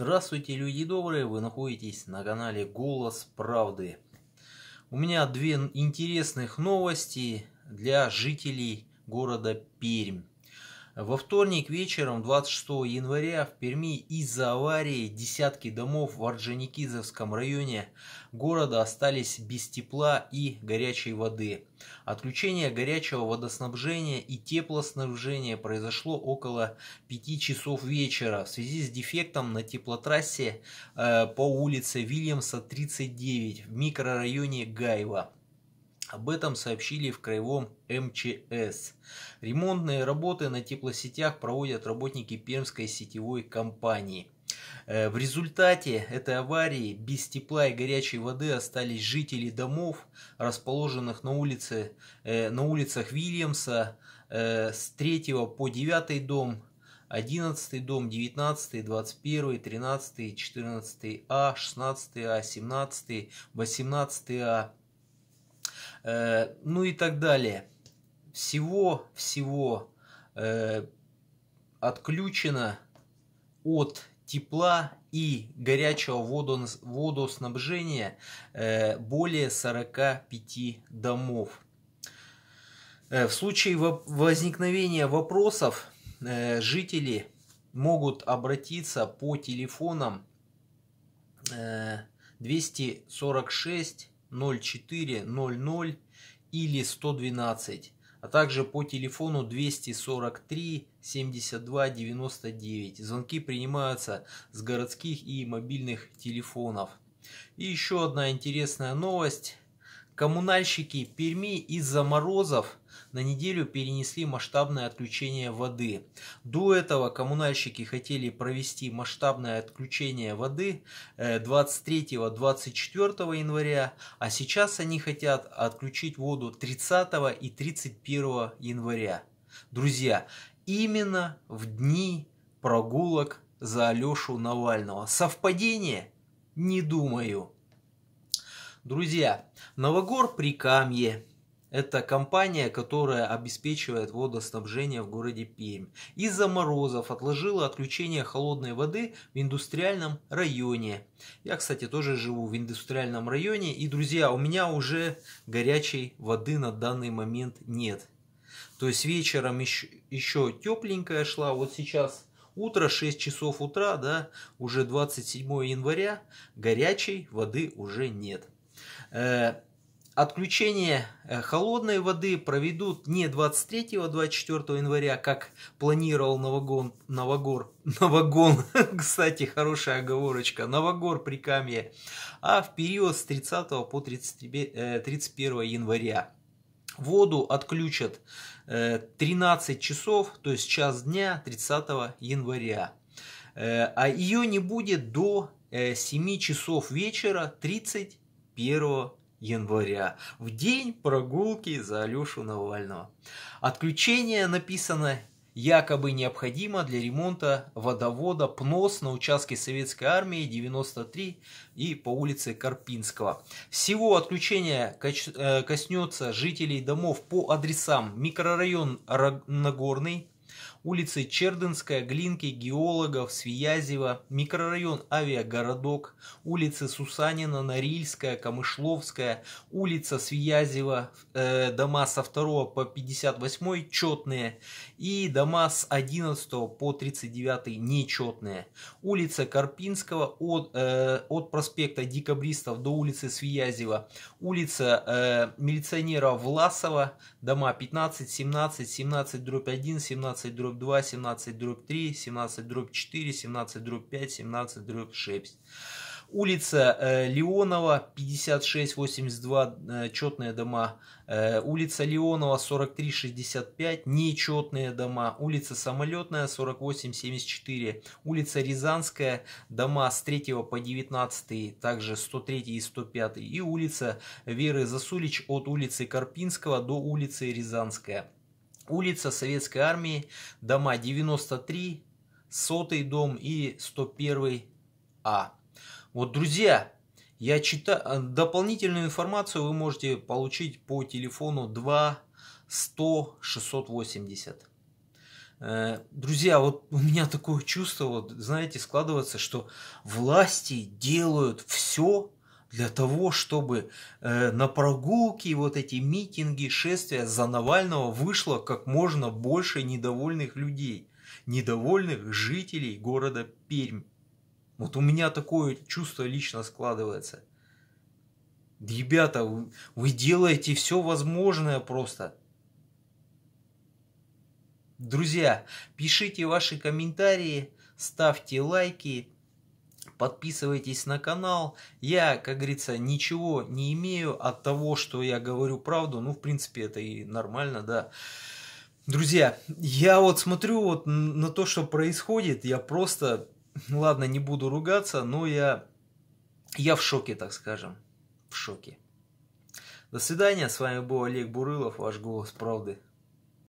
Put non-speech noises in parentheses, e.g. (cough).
Здравствуйте, люди добрые! Вы находитесь на канале Голос Правды. У меня две интересных новости для жителей города Пермь. Во вторник вечером 26 января в Перми из-за аварии десятки домов в Орджоникидзевском районе города остались без тепла и горячей воды. Отключение горячего водоснабжения и теплоснабжения произошло около 5 часов вечера в связи с дефектом на теплотрассе э, по улице Вильямса 39 в микрорайоне Гайва. Об этом сообщили в Краевом МЧС. Ремонтные работы на теплосетях проводят работники Пермской сетевой компании. Э, в результате этой аварии без тепла и горячей воды остались жители домов, расположенных на, улице, э, на улицах Вильямса э, с 3 по 9 дом, 11 дом, 19, 21, 13, 14А, 16А, 17, 18А. Э, ну и так далее. Всего-всего э, отключено от тепла и горячего водонас, водоснабжения э, более 45 домов. Э, в случае возникновения вопросов э, жители могут обратиться по телефонам 246 0400 или 112, а также по телефону 243 72 99. Звонки принимаются с городских и мобильных телефонов. И еще одна интересная новость. Коммунальщики Перми из-за морозов на неделю перенесли масштабное отключение воды. До этого коммунальщики хотели провести масштабное отключение воды 23-24 э, января, а сейчас они хотят отключить воду 30 и 31 января. Друзья, именно в дни прогулок за Алешу Навального. Совпадение? Не думаю. Друзья, Новогор Прикамье – это компания, которая обеспечивает водоснабжение в городе Пермь. Из-за морозов отложила отключение холодной воды в индустриальном районе. Я, кстати, тоже живу в индустриальном районе. И, друзья, у меня уже горячей воды на данный момент нет. То есть вечером еще, еще тепленькая шла. Вот сейчас утро, 6 часов утра, да, уже 27 января, горячей воды уже нет. Э, отключение э, холодной воды проведут не 23-24 а января, как планировал Новогон, Новогор, (laughs) Новогон, (laughs) кстати, хорошая оговорочка, Новогор Прикамье, а в период с 30 по 30, 31 э, января. Воду отключат 13 часов, то есть час дня 30 января. А ее не будет до 7 часов вечера 30 1 января, в день прогулки за Алешу Навального. Отключение написано якобы необходимо для ремонта водовода ПНОС на участке Советской Армии 93 и по улице Карпинского. Всего отключение э, коснется жителей домов по адресам микрорайон Нагорный, улицы Чердынская, Глинки, Геологов, Свиязева, микрорайон Авиагородок, улицы Сусанина, Норильская, Камышловская, улица Свиязева, э, дома со 2 по 58 четные и дома с 11 по 39 нечетные. Улица Карпинского от, э, от проспекта Декабристов до улицы Свиязева, улица э, милиционера Власова, дома 15, 17, 17 дробь 1, 17 дробь дробь 2, 17 дробь 3, 17 дробь 4, 17 дробь 5, 17 дробь 6. Улица э, Леонова 5682, э, четные дома. Э, улица Леонова 4365, нечетные дома. Улица Самолетная 4874. Улица Рязанская, дома с 3 по 19, также 103 и 105. И улица Веры Засулич от улицы Карпинского до улицы Рязанская. Улица Советской Армии, дома 93, сотый дом и 101 А. Вот, друзья, я читаю, э, дополнительную информацию вы можете получить по телефону 2 100 680. Друзья, вот у меня такое чувство, вот, знаете, складывается, что власти делают все, для того, чтобы э, на прогулки, вот эти митинги, шествия за Навального вышло как можно больше недовольных людей, недовольных жителей города Пермь. Вот у меня такое чувство лично складывается. Ребята, вы, вы делаете все возможное просто. Друзья, пишите ваши комментарии, ставьте лайки, подписывайтесь на канал. Я, как говорится, ничего не имею от того, что я говорю правду. Ну, в принципе, это и нормально, да. Друзья, я вот смотрю вот на то, что происходит, я просто, ладно, не буду ругаться, но я, я в шоке, так скажем, в шоке. До свидания, с вами был Олег Бурылов, ваш голос правды.